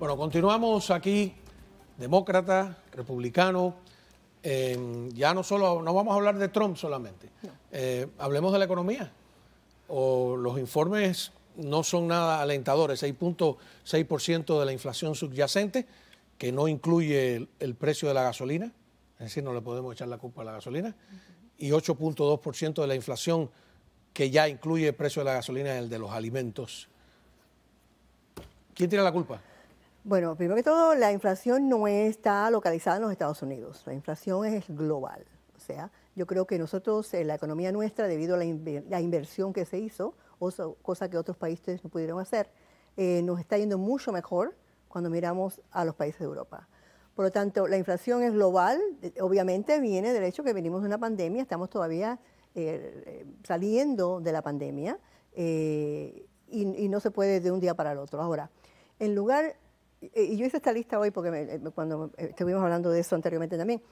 Bueno, continuamos aquí, demócrata, republicano. Em, ya no solo, no vamos a hablar de Trump solamente. Eh, hablemos de la economía. O los informes no son nada alentadores. 6.6% de la inflación subyacente, que no incluye el, precio de la gasolina. Es decir, no le podemos echar la culpa a la gasolina. Y 8.2% de la inflación que ya incluye el precio de la gasolina, el de los alimentos. ¿Quién tiene la culpa? Bueno, primero que todo, la inflación no está localizada en los Estados Unidos, la inflación es global. O sea, yo creo que nosotros, en eh, la economía nuestra, debido a la, inversión que se hizo, cosa que otros países no pudieron hacer, eh, nos está yendo mucho mejor cuando miramos a los países de Europa. Por lo tanto, la inflación es global, obviamente viene del hecho que venimos de una pandemia, estamos todavía eh, saliendo de la pandemia y, y no se puede de un día para el otro. Ahora, en lugar eh, y yo hice esta lista hoy porque eh, cuando estuvimos hablando de eso anteriormente también,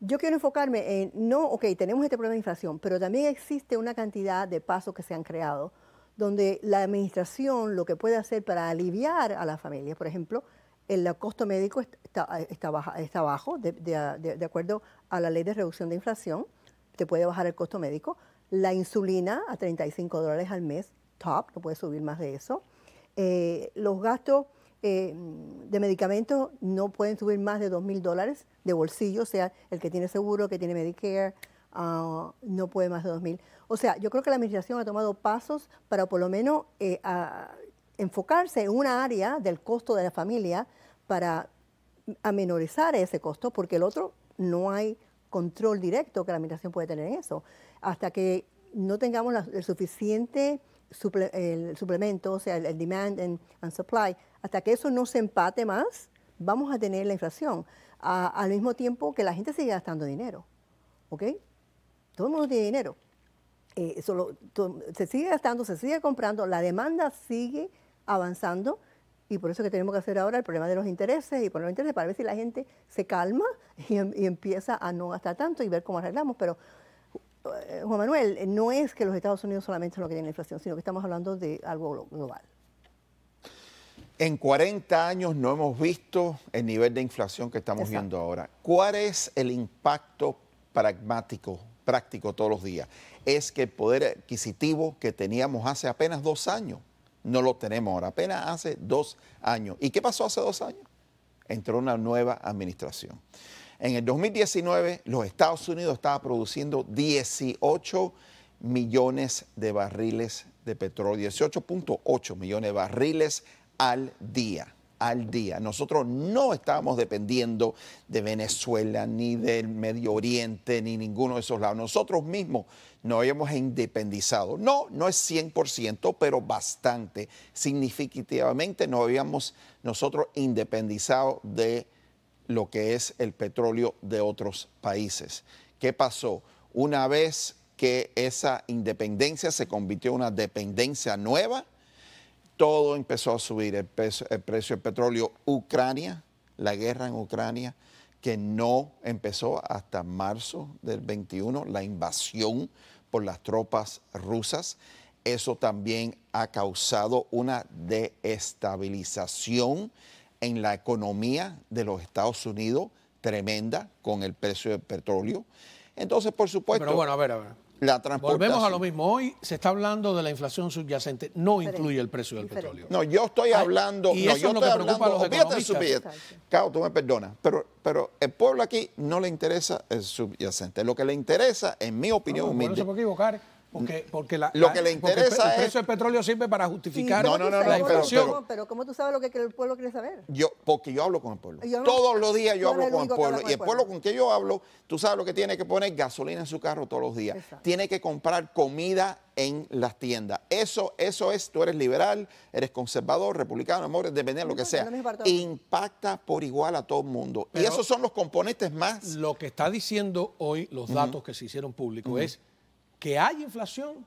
yo quiero enfocarme en, no, ok, tenemos este problema de inflación, pero también existe una cantidad de pasos que se han creado donde la administración lo que puede hacer para aliviar a la familia, por ejemplo, el costo médico está, está, bajo, de, acuerdo a la ley de reducción de inflación, te puede bajar el costo médico. La insulina a 35 dólares al mes, top, no puede subir más de eso. Eh, los gastos eh, de medicamentos no pueden subir más de dos mil dólares de bolsillo, o sea, el que tiene seguro, que tiene Medicare, ah, no puede más de dos mil. O sea, yo creo que la administración ha tomado pasos para por lo menos eh, enfocarse en una área del costo de la familia para amenorizar ese costo, porque el otro no hay control directo que la administración puede tener en eso. Hasta que no tengamos el suficiente el suplemento, o sea, el, demand and, supply, hasta que eso no se empate más, vamos a tener la inflación, al mismo tiempo que la gente sigue gastando dinero, ¿ok? Todo el mundo tiene dinero. Eh, se sigue gastando, se sigue comprando, la demanda sigue avanzando y por eso que tenemos que hacer ahora el problema de los intereses y poner los intereses para ver si la gente se calma y, y empieza a no gastar tanto y ver cómo arreglamos, pero eh, Juan Manuel, eh, no es que los Estados Unidos solamente lo los que tienen inflación, sino que estamos hablando de algo global. En 40 años no hemos visto el nivel de inflación que estamos viendo ahora. ¿Cuál es el impacto pragmático, práctico todos los días? Es que el poder adquisitivo que teníamos hace apenas dos años, no lo tenemos ahora, apenas hace dos años. ¿Y qué pasó hace dos años? Entró una nueva administración. En el 2019, los Estados Unidos estaba produciendo 18 millones de barriles de petróleo, 18.8 millones de barriles al día al día. Nosotros no estábamos dependiendo de Venezuela, ni del Medio Oriente, ni ninguno de esos lados. Nosotros mismos nos habíamos independizado. No, no es 100%, pero bastante. Significativamente nos habíamos nosotros independizado de lo que es el petróleo de otros países. ¿Qué pasó? Una vez que esa independencia se convirtió en una dependencia nueva, todo empezó a subir, el, precio del petróleo, Ucrania, la guerra en Ucrania, que no empezó hasta marzo del 21, la invasión por las tropas rusas. Eso también ha causado una desestabilización en la economía de los Estados Unidos, tremenda, con el precio del petróleo. Entonces, por supuesto... Pero bueno, a ver, a ver. Volvemos a lo mismo. Hoy se está hablando de la inflación subyacente. No incluye el precio del petróleo. No, yo estoy hablando. y no, yo es estoy que preocupa los economistas. Cabo, tú me perdonas, pero, pero el pueblo aquí no le interesa el subyacente. Lo que le interesa, en mi opinión, ah, no, No se puede equivocar porque, porque la, lo que le interesa el, es... el precio del petróleo sirve para justificar no, no, no, la inflación. Pero, ¿cómo tú sabes lo que el pueblo quiere saber? Yo, porque yo hablo con el pueblo. todos los días yo hablo con el pueblo. Y el pueblo con que yo hablo, tú sabes lo que tiene que poner gasolina en su carro todos los días. Tiene que comprar comida en las tiendas. Eso, eso es, tú eres liberal, eres conservador, republicano, amor, dependiendo de lo que sea. Impacta por igual a todo el mundo. y esos son los componentes más. Lo que está diciendo hoy los datos que se hicieron públicos es que hay inflación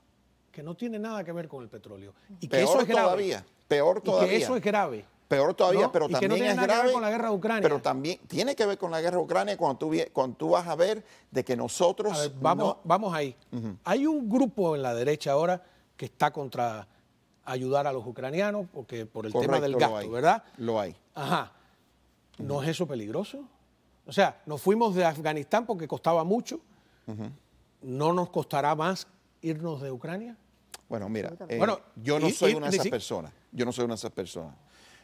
que no tiene nada que ver con el petróleo. Y que eso es grave. Todavía, peor todavía. que eso es grave. Peor todavía, pero también que no tiene grave. Que ver con la guerra de Ucrania. Pero también tiene que ver con la guerra de Ucrania cuando tú, tú vas a ver de que nosotros. vamos, vamos ahí. Hay un grupo en la derecha ahora que está contra ayudar a los ucranianos porque por el tema del gasto, ¿verdad? Lo hay. Ajá. ¿No es eso peligroso? O sea, nos fuimos de Afganistán porque costaba mucho. ¿no nos costará más irnos de Ucrania? Bueno, mira, eh, bueno, yo no soy una de esas personas. Yo no soy una de esas personas.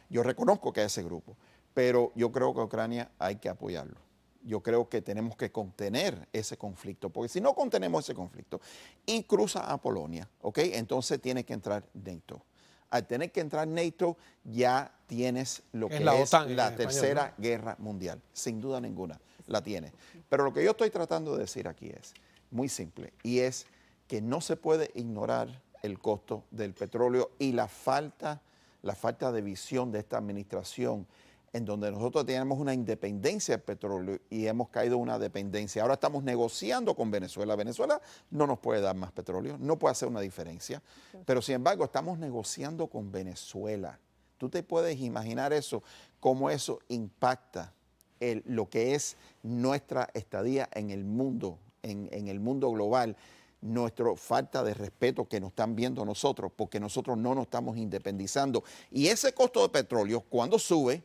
Yo reconozco que hay ese grupo, pero yo creo que a Ucrania hay que apoyarlo. Yo creo que tenemos que contener ese conflicto, porque si no contenemos ese conflicto y cruza a Polonia, ¿ok? Entonces tiene que entrar NATO. Al tener que entrar NATO, ya tienes lo que es la, tercera guerra mundial, sin duda ninguna, la tienes. Pero lo que yo estoy tratando de decir aquí es, muy simple y es que no se puede ignorar el costo del petróleo y la falta, la falta de visión de esta administración en donde nosotros tenemos una independencia del petróleo y hemos caído en una dependencia. Ahora estamos negociando con Venezuela. Venezuela no nos puede dar más petróleo, no puede hacer una diferencia, pero sin embargo estamos negociando con Venezuela. Tú te puedes imaginar eso, cómo eso impacta lo que es nuestra estadía en el mundo en, el mundo global, nuestra falta de respeto que nos están viendo nosotros, porque nosotros no nos estamos independizando. Y ese costo de petróleo, cuando sube,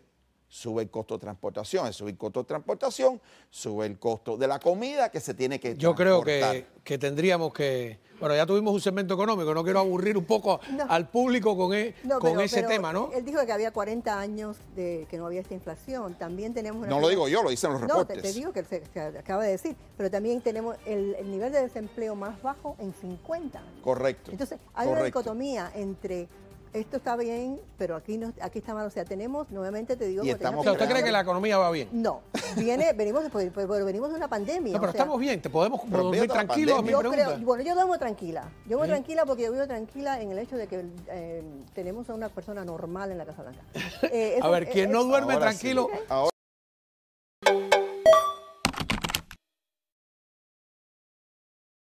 sube el costo de transportación, sube el costo de transportación, sube el costo de la comida que se tiene que Yo creo que, que, tendríamos que... Bueno, ya tuvimos un segmento económico, no quiero aburrir un poco al público con, e, con ese tema, ¿no? Él dijo que había 40 años de que no había esta inflación, también tenemos... no lo digo yo, lo dicen los reportes. No, te, digo que se, acaba de decir, pero también tenemos el, nivel de desempleo más bajo en 50 Correcto. Entonces, hay una dicotomía entre esto está bien, pero aquí no, aquí está mal. O sea, tenemos, nuevamente te digo... Y ¿Usted cree que la economía va bien? No, viene, venimos, pues, pues, pues, venimos de una pandemia. No, pero estamos bien, te podemos dormir tranquilos, mi yo Bueno, yo duermo tranquila. Yo duermo ¿Eh? tranquila porque yo vivo tranquila en el hecho de que eh, tenemos a una persona normal en la Casa Blanca. Eh, a ver, quien no duerme tranquilo...